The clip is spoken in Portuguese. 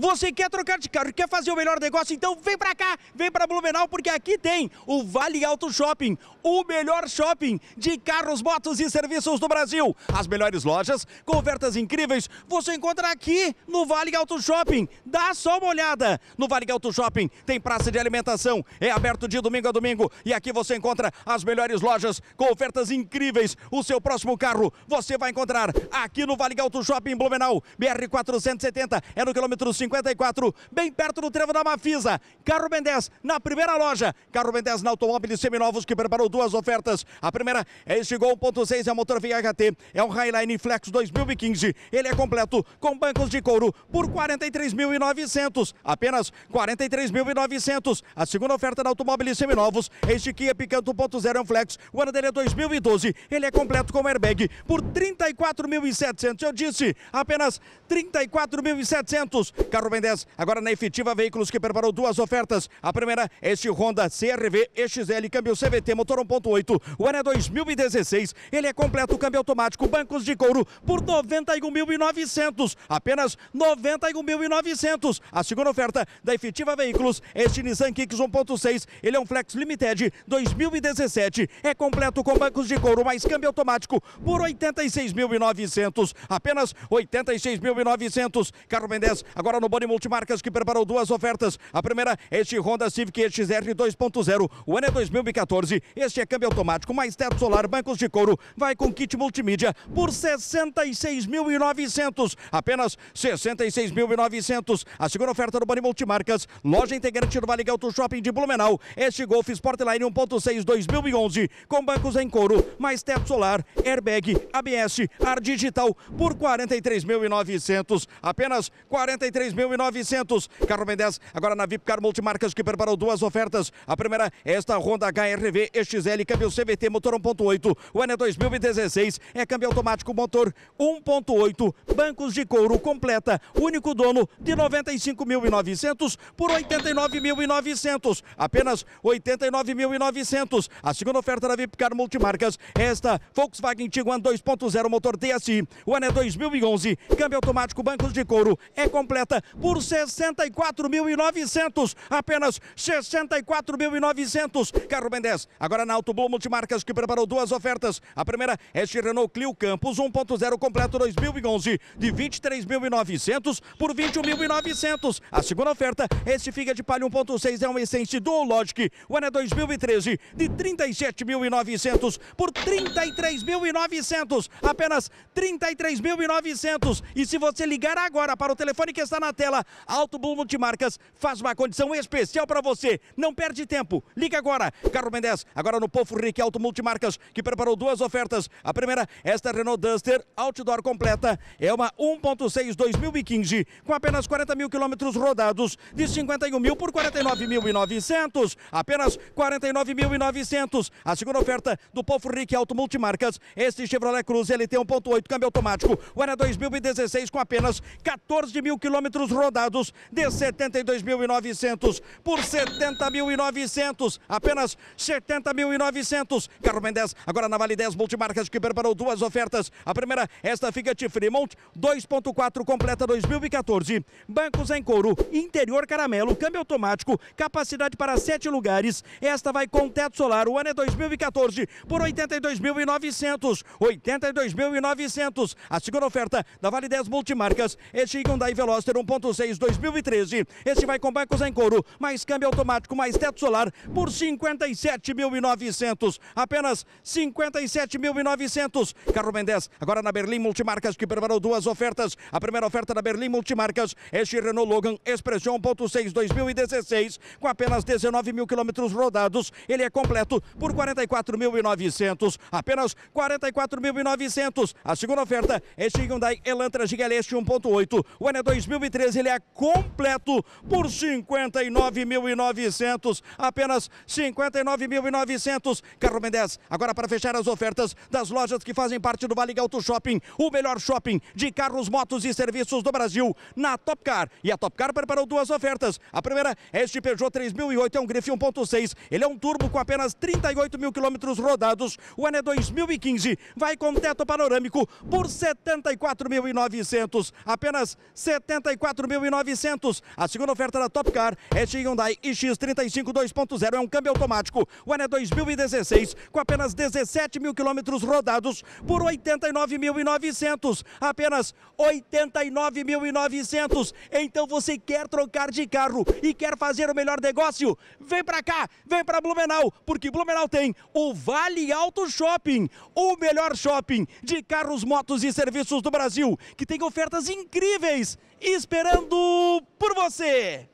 Você quer trocar de carro, quer fazer o melhor negócio, então vem para cá, vem para Blumenau, porque aqui tem o Vale Auto Shopping, o melhor shopping de carros, motos e serviços do Brasil. As melhores lojas, cobertas incríveis, você encontra aqui no Vale Auto Shopping. Dá só uma olhada. No Vale Auto Shopping tem praça de alimentação, é aberto de domingo a domingo e aqui você encontra as melhores lojas com ofertas incríveis. O seu próximo carro você vai encontrar aqui no Vale Auto Shopping Blumenau, BR 470, é no quilômetro 5 54, bem perto do trevo da Mafisa. Carro Ben 10 na primeira loja. Carro Ben 10 na Automóveis Seminovos que preparou duas ofertas. A primeira é este Gol 1.6, é um motor VHT, é um Highline Flex 2015. Ele é completo com bancos de couro por 43.900, apenas 43.900. A segunda oferta da Automóveis Seminovos, este Kia Picanto 1.0 é um Flex, o ano dele é 2012. Ele é completo com airbag por 34.700. Eu disse, apenas 34.700 carro 10. Agora na efetiva veículos que preparou duas ofertas. A primeira, este Honda CRV XL, câmbio CVT, motor 1.8. O ano é 2016. Ele é completo, câmbio automático, bancos de couro por 91.900. Apenas 91.900. A segunda oferta da efetiva veículos, este Nissan Kicks 1.6. Ele é um Flex Limited 2017. É completo com bancos de couro, mais câmbio automático por 86.900. Apenas 86.900. Carro Mendes, agora no Boni Multimarcas que preparou duas ofertas. A primeira, este Honda Civic XR 2.0. O ano é 2014. Este é câmbio automático, mais teto solar, bancos de couro. Vai com kit multimídia por 66.900. Apenas 66.900. A segunda oferta do Boni Multimarcas, loja integrante do Vale Galto Shopping de Blumenau. Este Golf Sportline 1.6 2011 com bancos em couro, mais teto solar, airbag, ABS, ar digital por 43.900. Apenas 43 6.900. Carro Ben 10 agora na Vipcar Multimarcas que preparou duas ofertas. A primeira é esta Honda HRV XL câmbio CVT motor 1.8. O ano é 2016, é câmbio automático motor 1.8, bancos de couro completa, único dono de 95.900 por 89.900. Apenas 89.900. A segunda oferta da Vipcar Multimarcas é esta Volkswagen Tiguan 2.0 motor DSI. O ano é 2011, câmbio automático bancos de couro é completa venda por 64.900. Apenas 64.900. Carro Ben 10. Agora na Auto Blue Multimarcas que preparou duas ofertas. A primeira é este Renault Clio Campus 1.0 completo 2011 de 23.900 por 21.900. A segunda oferta é este de Palio 1.6 é um Essence Dual Logic. O ano é 2013 de 37.900 por 33.900. Apenas 33.900. E se você ligar agora para o telefone que está na na tela, Alto Blue Multimarcas faz uma condição especial para você. Não perde tempo. Liga agora. Carro Mendes, agora no Pofo Rick Alto Multimarcas, que preparou duas ofertas. A primeira, esta Renault Duster Outdoor completa. É uma 1.6 2015, com apenas 40 mil quilômetros rodados, de 51 mil por 49.900. Apenas 49.900. A segunda oferta do Pofo Rick Alto Multimarcas, este Chevrolet Cruze LT 1.8 câmbio automático. O ano 2016 com apenas 14 mil quilômetros quilômetros rodados de 72.900 por 70.900, apenas 70.900. Carro Mendes agora na Vale 10 Multimarcas que preparou duas ofertas. A primeira, esta Fiat Fremont 2.4 completa 2014. Bancos em couro, interior caramelo, câmbio automático, capacidade para sete lugares. Esta vai com teto solar, o ano é 2014 por 82.900, 82.900. A segunda oferta da Vale 10 Multimarcas, este Hyundai Veloster 1. 1.6 2013. Este vai com bancos em couro, mais câmbio automático, mais teto solar por 57.900. Apenas 57.900. Carro Mendes, agora na Berlim Multimarcas, que preparou duas ofertas. A primeira oferta da Berlim Multimarcas, este Renault Logan Expression 1.6 2016, com apenas 19 mil quilômetros rodados. Ele é completo por 44.900. Apenas 44.900. A segunda oferta, este é Hyundai Elantra Gigaleste 1.8, o ano é 2013 ele é completo por 59.900, apenas 59.900. Carro Mendes, agora para fechar as ofertas das lojas que fazem parte do Vale Auto Shopping, o melhor shopping de carros, motos e serviços do Brasil, na Topcar. E a Topcar preparou duas ofertas. A primeira é este Peugeot 3008, é um Griffe 1.6. Ele é um turbo com apenas 38 mil quilômetros rodados. O ano é 2015. Vai com teto panorâmico por 74.900, apenas 74 4.900. A segunda oferta da Top Car é de Hyundai iX35 2.0. É um câmbio automático. O ano é 2016, com apenas 17 mil quilômetros rodados por 89.900. Apenas 89.900. Então você quer trocar de carro e quer fazer o melhor negócio? Vem pra cá, vem pra Blumenau, porque Blumenau tem o Vale Alto Shopping, o melhor shopping de carros, motos e serviços do Brasil, que tem ofertas incríveis esperando por você!